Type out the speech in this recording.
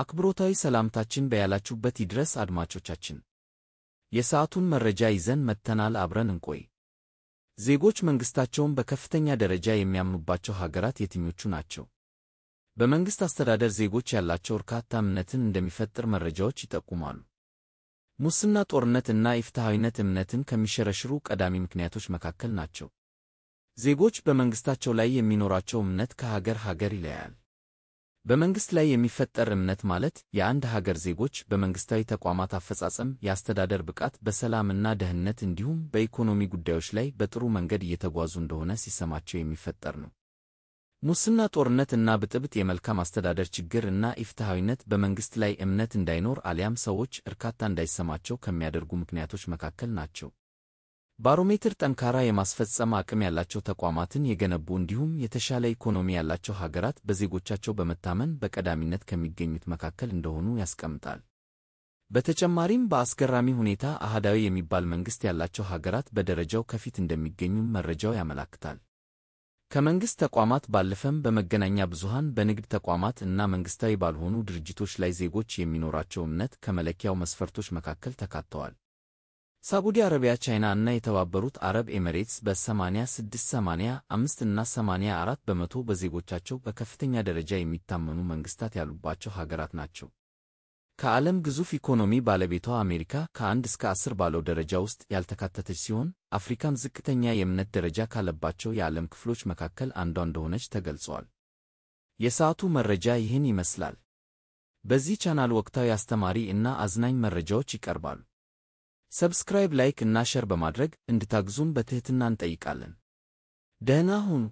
አክብሮታዊ ሰላምታችን በያላችሁበት ይድረስ አድማጮቻችን። የሰዓቱን መረጃ ይዘን መጥተናል። አብረን እንቆይ። ዜጎች መንግሥታቸውን በከፍተኛ ደረጃ የሚያምኑባቸው ሀገራት የትኞቹ ናቸው? በመንግሥት አስተዳደር ዜጎች ያላቸው እርካታ እምነትን እንደሚፈጥር መረጃዎች ይጠቁማሉ። ሙስና፣ ጦርነት እና ኢፍትሐዊነት እምነትን ከሚሸረሽሩ ቀዳሚ ምክንያቶች መካከል ናቸው። ዜጎች በመንግሥታቸው ላይ የሚኖራቸው እምነት ከሀገር ሀገር ይለያል። በመንግሥት ላይ የሚፈጠር እምነት ማለት የአንድ ሀገር ዜጎች በመንግሥታዊ ተቋማት አፈጻጸም፣ የአስተዳደር ብቃት፣ በሰላምና ደህንነት እንዲሁም በኢኮኖሚ ጉዳዮች ላይ በጥሩ መንገድ እየተጓዙ እንደሆነ ሲሰማቸው የሚፈጠር ነው። ሙስና፣ ጦርነት እና ብጥብጥ የመልካም አስተዳደር ችግር እና ኢፍትሐዊነት በመንግሥት ላይ እምነት እንዳይኖር አሊያም ሰዎች እርካታ እንዳይሰማቸው ከሚያደርጉ ምክንያቶች መካከል ናቸው። ባሮሜትር ጠንካራ የማስፈጸም አቅም ያላቸው ተቋማትን የገነቡ እንዲሁም የተሻለ ኢኮኖሚ ያላቸው ሀገራት በዜጎቻቸው በመታመን በቀዳሚነት ከሚገኙት መካከል እንደሆኑ ያስቀምጣል። በተጨማሪም በአስገራሚ ሁኔታ አህዳዊ የሚባል መንግሥት ያላቸው ሀገራት በደረጃው ከፊት እንደሚገኙም መረጃው ያመላክታል። ከመንግሥት ተቋማት ባለፈም በመገናኛ ብዙሃን፣ በንግድ ተቋማት እና መንግሥታዊ ባልሆኑ ድርጅቶች ላይ ዜጎች የሚኖራቸው እምነት ከመለኪያው መስፈርቶች መካከል ተካተዋል። ሳዑዲ አረቢያ፣ ቻይና እና የተባበሩት አረብ ኤሚሬትስ በ8685 እና 84 በመቶ በዜጎቻቸው በከፍተኛ ደረጃ የሚታመኑ መንግስታት ያሉባቸው ሀገራት ናቸው። ከዓለም ግዙፍ ኢኮኖሚ ባለቤቷ አሜሪካ ከአንድ እስከ አስር ባለው ደረጃ ውስጥ ያልተካተተች ሲሆን አፍሪካም ዝቅተኛ የእምነት ደረጃ ካለባቸው የዓለም ክፍሎች መካከል አንዷ እንደሆነች ተገልጿል። የሰዓቱ መረጃ ይህን ይመስላል። በዚህ ቻናል ወቅታዊ አስተማሪ እና አዝናኝ መረጃዎች ይቀርባሉ። ሰብስክራይብ፣ ላይክ እና ሸር በማድረግ እንድታግዙም በትህትና እንጠይቃለን። ደህና ሁኑ።